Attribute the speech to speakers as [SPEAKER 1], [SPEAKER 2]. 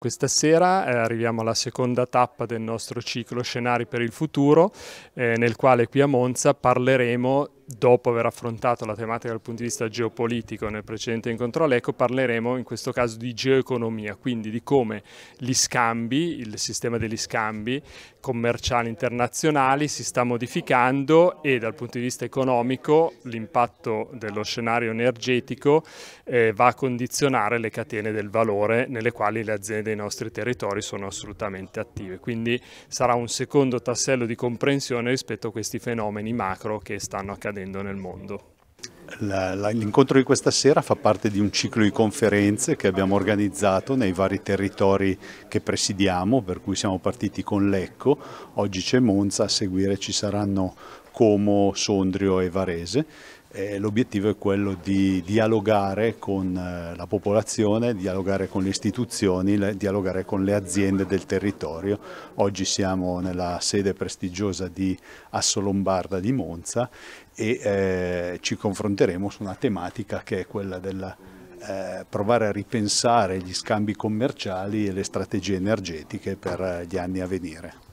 [SPEAKER 1] Questa sera eh, arriviamo alla seconda tappa del nostro ciclo Scenari per il futuro, eh, nel quale qui a Monza parleremo dopo aver affrontato la tematica dal punto di vista geopolitico nel precedente incontro all'ECO, parleremo in questo caso di geoeconomia, quindi di come gli scambi, il sistema degli scambi commerciali internazionali si sta modificando e dal punto di vista economico l'impatto dello scenario energetico eh, va a condizionare le catene del valore nelle quali le aziende dei nostri territori sono assolutamente attive. Quindi sarà un secondo tassello di comprensione rispetto a questi fenomeni macro che stanno accadendo accadendo nel mondo.
[SPEAKER 2] L'incontro di questa sera fa parte di un ciclo di conferenze che abbiamo organizzato nei vari territori che presidiamo, per cui siamo partiti con Lecco, oggi c'è Monza, a seguire ci saranno Como, Sondrio e Varese eh, l'obiettivo è quello di dialogare con eh, la popolazione, dialogare con le istituzioni, dialogare con le aziende del territorio. Oggi siamo nella sede prestigiosa di Assolombarda di Monza e eh, ci confronteremo su una tematica che è quella della eh, provare a ripensare gli scambi commerciali e le strategie energetiche per eh, gli anni a venire.